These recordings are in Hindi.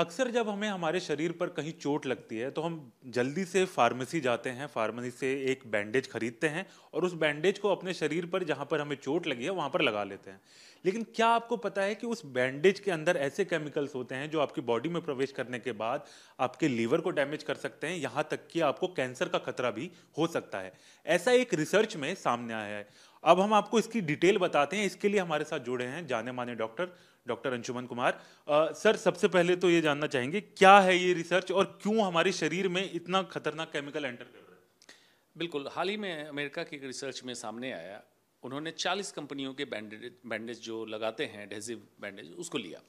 अक्सर जब हमें हमारे शरीर पर कहीं चोट लगती है तो हम जल्दी से फार्मेसी जाते हैं फार्मेसी से एक बैंडेज खरीदते हैं और उस बैंडेज को अपने शरीर पर जहाँ पर हमें चोट लगी है वहाँ पर लगा लेते हैं लेकिन क्या आपको पता है कि उस बैंडेज के अंदर ऐसे केमिकल्स होते हैं जो आपकी बॉडी में प्रवेश करने के बाद आपके लीवर को डैमेज कर सकते हैं यहाँ तक कि आपको कैंसर का खतरा भी हो सकता है ऐसा एक रिसर्च में सामने आया है अब हम आपको इसकी डिटेल बताते हैं इसके लिए हमारे साथ जुड़े हैं जाने माने डॉक्टर डॉक्टर अंशुमन कुमार आ, सर सबसे पहले तो ये जानना चाहेंगे क्या है ये रिसर्च और क्यों हमारे शरीर में इतना खतरनाक केमिकल एंटर कर रहा है बिल्कुल हाल ही में अमेरिका की रिसर्च में सामने आया उन्होंने 40 कंपनियों के बैंडेज बैंडेज जो लगाते हैं एडहेसिव बैंडेज उसको लिया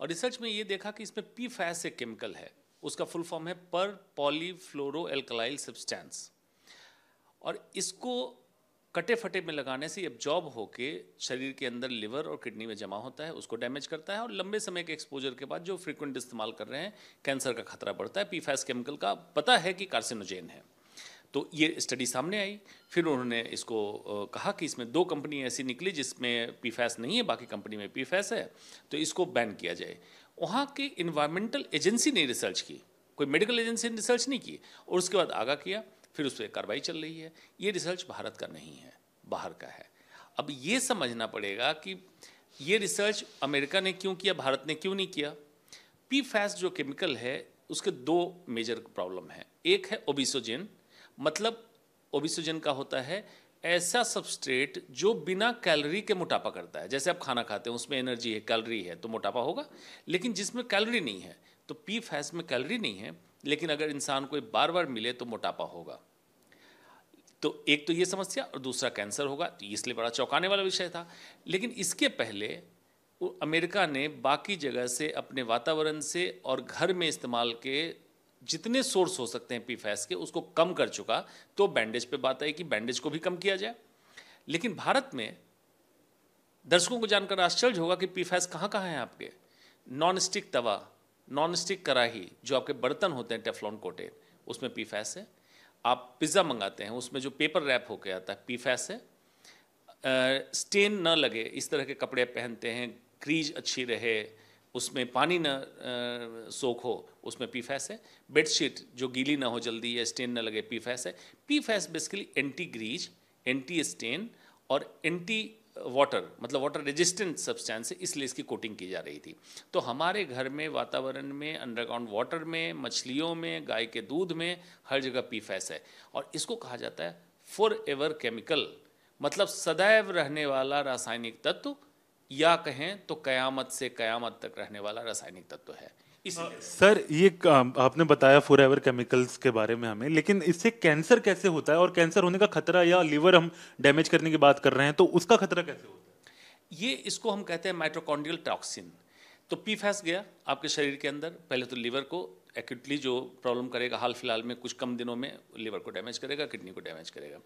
और रिसर्च में ये देखा कि इसमें पी फैस एक केमिकल है उसका फुल फॉर्म है पर पॉलीफ्लोरो एल्कलाइल सब्सटेंस और इसको कटे फटे में लगाने से एब्जॉर्ब होके शरीर के अंदर लिवर और किडनी में जमा होता है उसको डैमेज करता है और लंबे समय के एक्सपोजर के बाद जो फ्रिक्वेंट इस्तेमाल कर रहे हैं कैंसर का खतरा बढ़ता है पीफैस केमिकल का पता है कि कार्सिनोजेन है तो ये स्टडी सामने आई फिर उन्होंने इसको कहा कि इसमें दो कंपनी ऐसी निकली जिसमें पीफैस नहीं है बाकी कंपनी में पीफैस है तो इसको बैन किया जाए वहाँ की इन्वायरमेंटल एजेंसी ने रिसर्च की कोई मेडिकल एजेंसी ने रिसर्च नहीं की और उसके बाद आगा किया फिर उस पर कार्रवाई चल रही है ये रिसर्च भारत का नहीं है बाहर का है अब ये समझना पड़ेगा कि ये रिसर्च अमेरिका ने क्यों किया भारत ने क्यों नहीं किया पी फैस जो केमिकल है उसके दो मेजर प्रॉब्लम है एक है ओबिसोजिन मतलब ओबिसोजिन का होता है ऐसा सबस्ट्रेट जो बिना कैलोरी के मोटापा करता है जैसे आप खाना खाते हैं उसमें एनर्जी है कैलोरी है तो मोटापा होगा लेकिन जिसमें कैलोरी नहीं है तो पी फैस में कैलोरी नहीं है लेकिन अगर इंसान को बार बार मिले तो मोटापा होगा तो एक तो ये समस्या और दूसरा कैंसर होगा तो इसलिए बड़ा चौंकाने वाला विषय था लेकिन इसके पहले अमेरिका ने बाकी जगह से अपने वातावरण से और घर में इस्तेमाल के जितने सोर्स हो सकते हैं पीफैस के उसको कम कर चुका तो बैंडेज पे बात आई कि बैंडेज को भी कम किया जाए लेकिन भारत में दर्शकों को जानकर आश्चर्य होगा कि पीफैस कहाँ कहाँ हैं आपके नॉन स्टिक तवा नॉन स्टिक कराही जो आपके बर्तन होते हैं टेफलॉन कोटेड उसमें पी है आप पिज़्ज़ा मंगाते हैं उसमें जो पेपर रैप होके आता है पी है स्टेन ना लगे इस तरह के कपड़े पहनते हैं क्रीज अच्छी रहे उसमें पानी ना सोख हो उसमें पी है बेडशीट जो गीली ना हो जल्दी या स्टेन ना लगे पी है P basically anti grease anti stain और एंटी वाटर मतलब वाटर रेजिस्टेंट सब्सटेंस है इसलिए इसकी कोटिंग की जा रही थी तो हमारे घर में वातावरण में अंडरग्राउंड वाटर में मछलियों में गाय के दूध में हर जगह पीफेस है और इसको कहा जाता है फॉर एवर केमिकल मतलब सदैव रहने वाला रासायनिक तत्व या कहें तो कयामत से कयामत तक रहने वाला रासायनिक तत्व है सर ये आपने बताया फोर एवर केमिकल्स के बारे में हमें लेकिन इससे कैंसर कैसे होता है और कैंसर होने का खतरा या लीवर हम डैमेज करने की बात कर रहे हैं तो उसका खतरा कैसे होता है ये इसको हम कहते हैं माइट्रोकॉन्ड्रियल टॉक्सिन तो पी फैस गया आपके शरीर के अंदर पहले तो लीवर को एक्यूटली जो प्रॉब्लम करेगा हाल फिलहाल में कुछ कम दिनों में लीवर को डैमेज करेगा किडनी को डैमेज करेगा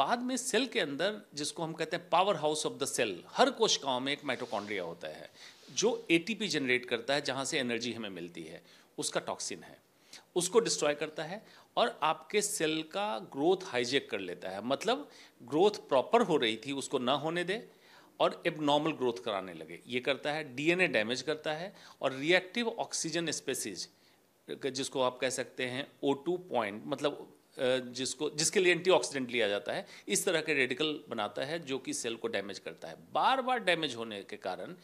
बाद में सेल के अंदर जिसको हम कहते हैं power house of the cell हर कोशिकाओं में एक माइट्रोकॉन्ड्रिया होता है जो एटीपी जनरेट करता है जहाँ से एनर्जी हमें मिलती है उसका टॉक्सिन है उसको डिस्ट्रॉय करता है और आपके सेल का ग्रोथ हाइजेक कर लेता है मतलब ग्रोथ प्रॉपर हो रही थी उसको ना होने दे और एबनॉर्मल ग्रोथ कराने लगे ये करता है डीएनए डैमेज करता है और रिएक्टिव ऑक्सीजन स्पेसिज जिसको आप कह सकते हैं ओ टू पॉइंट मतलब जिसको जिसके लिए एंटीऑक्सीडेंट लिया जाता है इस तरह के रेडिकल बनाता है जो कि सेल को डैमेज करता है बार बार डैमेज होने के कारण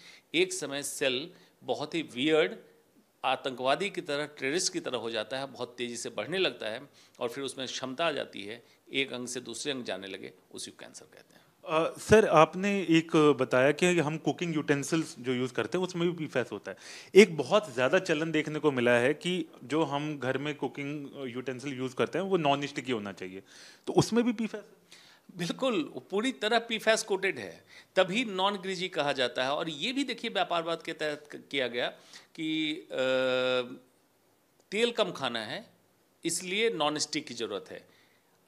एक समय सेल बहुत ही वियर्ड आतंकवादी की तरह टेररिस्ट की तरह हो जाता है बहुत तेज़ी से बढ़ने लगता है और फिर उसमें क्षमता आ जाती है एक अंग से दूसरे अंग जाने लगे उसी को कैंसर कहते हैं सर uh, आपने एक बताया कि हम कुकिंग यूटेंसिल्स जो यूज़ करते हैं उसमें भी पीफेस होता है एक बहुत ज़्यादा चलन देखने को मिला है कि जो हम घर में कुकिंग यूटेंसिल यूज़ करते हैं वो नॉन स्टिकी होना चाहिए तो उसमें भी पीफेस बिल्कुल पूरी तरह पीफेस कोटेड है तभी नॉन ग्रीजी कहा जाता है और ये भी देखिए व्यापार के तहत किया गया कि आ, तेल कम खाना है इसलिए नॉन स्टिक की ज़रूरत है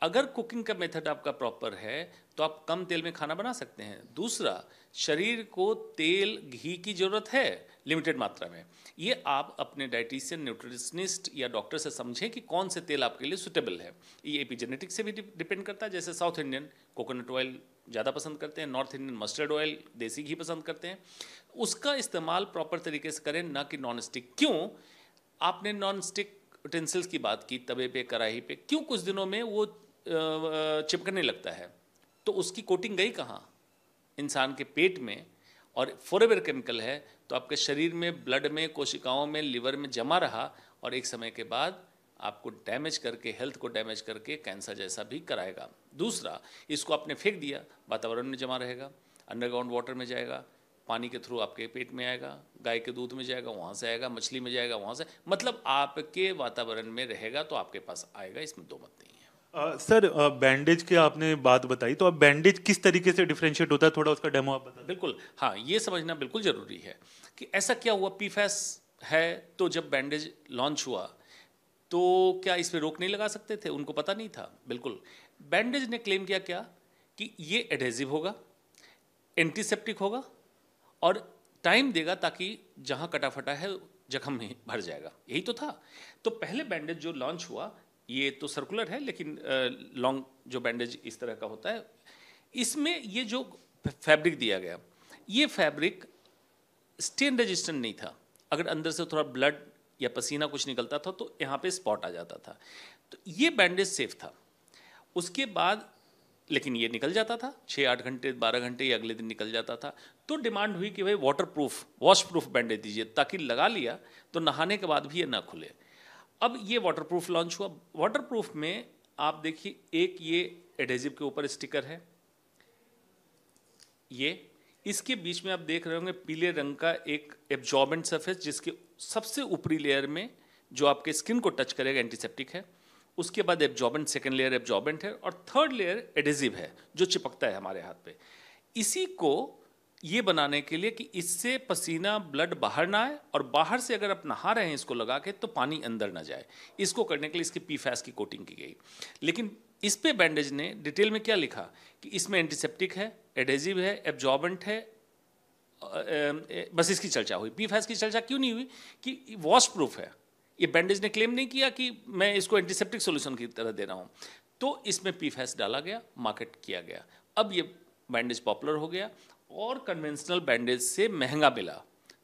अगर कुकिंग का मेथड आपका प्रॉपर है तो आप कम तेल में खाना बना सकते हैं दूसरा शरीर को तेल घी की ज़रूरत है लिमिटेड मात्रा में ये आप अपने डाइटिशियन न्यूट्रिशनिस्ट या डॉक्टर से समझें कि कौन से तेल आपके लिए सुटेबल है ये एपिजेनेटिक्स से भी डिपेंड करता है जैसे साउथ इंडियन कोकोनट ऑयल ज़्यादा पसंद करते हैं नॉर्थ इंडियन मस्टर्ड ऑयल देसी घी पसंद करते हैं उसका इस्तेमाल प्रॉपर तरीके से करें ना कि नॉन स्टिक क्यों आपने नॉन स्टिक यूटेंसिल्स की बात की तवे पे कढ़ाई पे क्यों कुछ दिनों में वो चिपकने लगता है तो उसकी कोटिंग गई कहाँ इंसान के पेट में और फॉरएवर केमिकल है तो आपके शरीर में ब्लड में कोशिकाओं में लिवर में जमा रहा और एक समय के बाद आपको डैमेज करके हेल्थ को डैमेज करके कैंसर जैसा भी कराएगा दूसरा इसको आपने फेंक दिया वातावरण में जमा रहेगा अंडरग्राउंड वाटर में जाएगा पानी के थ्रू आपके पेट में आएगा गाय के दूध में जाएगा वहाँ से आएगा मछली में जाएगा वहाँ से मतलब आपके वातावरण में रहेगा तो आपके पास आएगा इसमें दो मत नहीं है सर बैंडेज की आपने बात बताई तो अब बैंडेज किस तरीके से डिफ्रेंशिएट होता है थोड़ा उसका डेमो आप बता बिल्कुल हाँ ये समझना बिल्कुल ज़रूरी है कि ऐसा क्या हुआ पीफेस है तो जब बैंडेज लॉन्च हुआ तो क्या इस पर रोक नहीं लगा सकते थे उनको पता नहीं था बिल्कुल बैंडेज ने क्लेम किया क्या कि ये एडेजिव होगा एंटीसेप्टिक होगा और टाइम देगा ताकि जहाँ कटाफटा है जख्म में भर जाएगा यही तो था तो पहले बैंडेज जो लॉन्च हुआ ये तो सर्कुलर है लेकिन लॉन्ग जो बैंडेज इस तरह का होता है इसमें ये जो फैब्रिक दिया गया ये फैब्रिक स्टेन रेजिस्टेंट नहीं था अगर अंदर से थोड़ा ब्लड या पसीना कुछ निकलता था तो यहाँ पे स्पॉट आ जाता था तो ये बैंडेज सेफ था उसके बाद लेकिन ये निकल जाता था छः आठ घंटे बारह घंटे या अगले दिन निकल जाता था तो डिमांड हुई कि भाई water proof wash proof bandage दीजिए ताकि लगा लिया तो नहाने के बाद भी ये ना खुले अब ये वाटरप्रूफ लॉन्च हुआ वाटरप्रूफ में आप देखिए एक ये एडेजिव के ऊपर स्टिकर है ये इसके बीच में आप देख रहे होंगे पीले रंग का एक एब्जॉर्बेंट सरफेस जिसके सबसे ऊपरी लेयर में जो आपके स्किन को टच करेगा एंटीसेप्टिक है उसके बाद एब्जॉर्बेंट सेकेंड लेयर एब्जॉर्बेंट है और थर्ड लेयर एडेजिव है जो चिपकता है हमारे हाथ पे इसी को ये बनाने के लिए कि इससे पसीना ब्लड बाहर ना आए और बाहर से अगर आप नहा रहे हैं इसको लगा के तो पानी अंदर ना जाए इसको करने के लिए इसकी पी फैस की कोटिंग की गई लेकिन इस पे बैंडेज ने डिटेल में क्या लिखा कि इसमें एंटीसेप्टिक है एडेजिव है एब्जॉर्बेंट है बस इसकी चर्चा हुई पी फैस की चर्चा क्यों नहीं हुई कि वॉश प्रूफ है ये बैंडेज ने क्लेम नहीं किया कि मैं इसको एंटीसेप्टिक सोल्यूशन की तरह दे रहा हूँ तो इसमें पी फैस डाला गया मार्केट किया गया अब ये बैंडेज पॉपुलर हो गया और कन्वेंशनल बैंडेज से महंगा मिला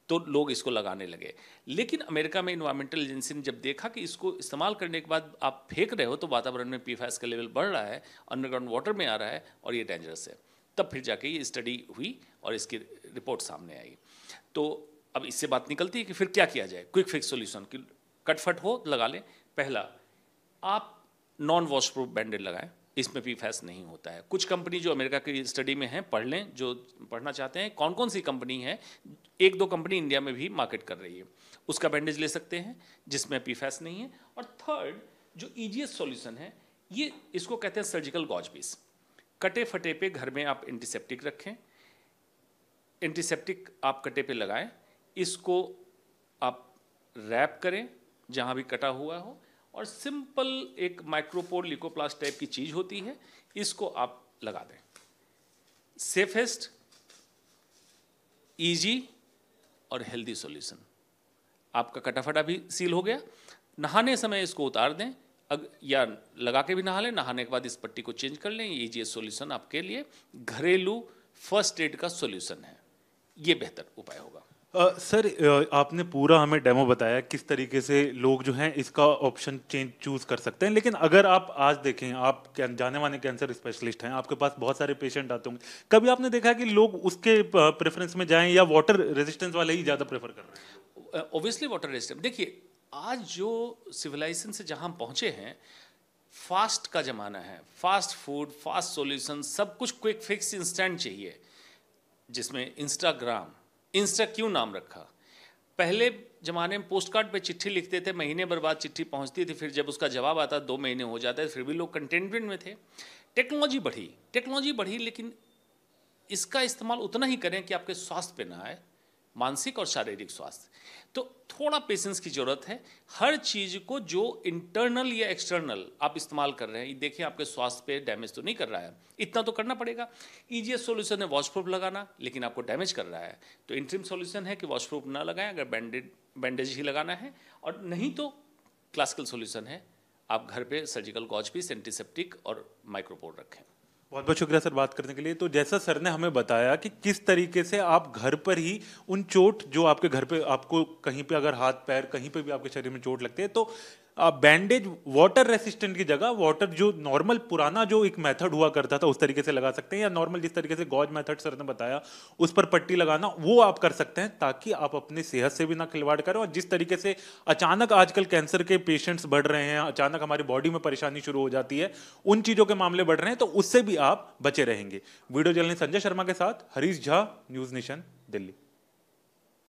तो लोग इसको लगाने लगे लेकिन अमेरिका में इन्वायरमेंटल एजेंसी ने जब देखा कि इसको इस्तेमाल करने के बाद आप फेंक रहे हो तो वातावरण में पी का लेवल बढ़ रहा है अंडरग्राउंड वाटर में आ रहा है और ये डेंजरस है तब फिर जाके ये स्टडी हुई और इसकी रिपोर्ट सामने आई तो अब इससे बात निकलती है कि फिर क्या किया जाए क्विक फिक्स सोल्यूशन कि कटफट हो लगा लें पहला आप नॉन वॉश प्रूफ बैंडेड लगाएं इसमें भी फैस नहीं होता है कुछ कंपनी जो अमेरिका की स्टडी में है पढ़ लें जो पढ़ना चाहते हैं कौन कौन सी कंपनी है एक दो कंपनी इंडिया में भी मार्केट कर रही है उसका बैंडेज ले सकते हैं जिसमें पी फैस नहीं है और थर्ड जो ईजीएस e सॉल्यूशन है ये इसको कहते हैं सर्जिकल गॉज पीस कटे फटे पे घर में आप एंटीसेप्टिक रखें एंटीसेप्टिक आप कटे पे लगाएं इसको आप रैप करें जहाँ भी कटा हुआ हो और सिंपल एक माइक्रोपोर लिकोप्लास्ट टाइप की चीज़ होती है इसको आप लगा दें सेफेस्ट ईजी और हेल्दी सॉल्यूशन आपका कटाफटा भी सील हो गया नहाने समय इसको उतार दें अग या लगा के भी नहा लें नहाने के बाद इस पट्टी को चेंज कर लें ये जी सॉल्यूशन आपके लिए घरेलू फर्स्ट एड का सॉल्यूशन है ये बेहतर उपाय होगा सर uh, uh, आपने पूरा हमें डेमो बताया किस तरीके से लोग जो हैं इसका ऑप्शन चेंज चूज कर सकते हैं लेकिन अगर आप आज देखें आप अं, जाने माने कैंसर स्पेशलिस्ट हैं आपके पास बहुत सारे पेशेंट आते होंगे कभी आपने देखा है कि लोग उसके प्रेफरेंस में जाएं या वाटर रेजिस्टेंस वाले ही ज़्यादा प्रेफर कर रहे हैं ओबियसली वाटर रेजिस्टेंस देखिए आज जो सिविलाइजेशन से जहाँ हम पहुँचे हैं फास्ट का ज़माना है फास्ट फूड फास्ट सोल्यूशन सब कुछ क्विक फिक्स इंस्टेंट चाहिए जिसमें इंस्टाग्राम इंस्टा क्यों नाम रखा पहले ज़माने में पोस्ट कार्ड पर चिट्ठी लिखते थे महीने भर बाद चिट्ठी पहुंचती थी फिर जब उसका जवाब आता दो महीने हो जाते फिर भी लोग कंटेनमेंट में थे टेक्नोलॉजी बढ़ी टेक्नोलॉजी बढ़ी लेकिन इसका इस्तेमाल उतना ही करें कि आपके स्वास्थ्य पे ना आए मानसिक और शारीरिक स्वास्थ्य तो थोड़ा पेशेंस की ज़रूरत है हर चीज़ को जो इंटरनल या एक्सटर्नल आप इस्तेमाल कर रहे हैं देखिए आपके स्वास्थ्य पे डैमेज तो नहीं कर रहा है इतना तो करना पड़ेगा ईजीएस सोल्यूशन है वॉशप्रूफ लगाना लेकिन आपको डैमेज कर रहा है तो इंट्रीम सोल्यूशन है कि वॉशप्रूफ ना लगाएं अगर बैंडेड बैंडेज ही लगाना है और नहीं तो क्लासिकल सोल्यूशन है आप घर पर सर्जिकल गॉज पीस एंटीसेप्टिक और माइक्रोपोर रखें बहुत बहुत शुक्रिया सर बात करने के लिए तो जैसा सर ने हमें बताया कि किस तरीके से आप घर पर ही उन चोट जो आपके घर पे आपको कहीं पे अगर हाथ पैर कहीं पे भी आपके शरीर में चोट लगती है तो बैंडेज वाटर रेसिस्टेंट की जगह वाटर जो नॉर्मल पुराना जो एक मेथड हुआ करता था उस तरीके से लगा सकते हैं या नॉर्मल जिस तरीके से गॉज मेथड सर ने बताया उस पर पट्टी लगाना वो आप कर सकते हैं ताकि आप अपनी सेहत से भी ना खिलवाड़ करें और जिस तरीके से अचानक आजकल कैंसर के पेशेंट्स बढ़ रहे हैं अचानक हमारी बॉडी में परेशानी शुरू हो जाती है उन चीज़ों के मामले बढ़ रहे हैं तो उससे भी आप बचे रहेंगे वीडियो जल्दी संजय शर्मा के साथ हरीश झा न्यूज़ नेशन दिल्ली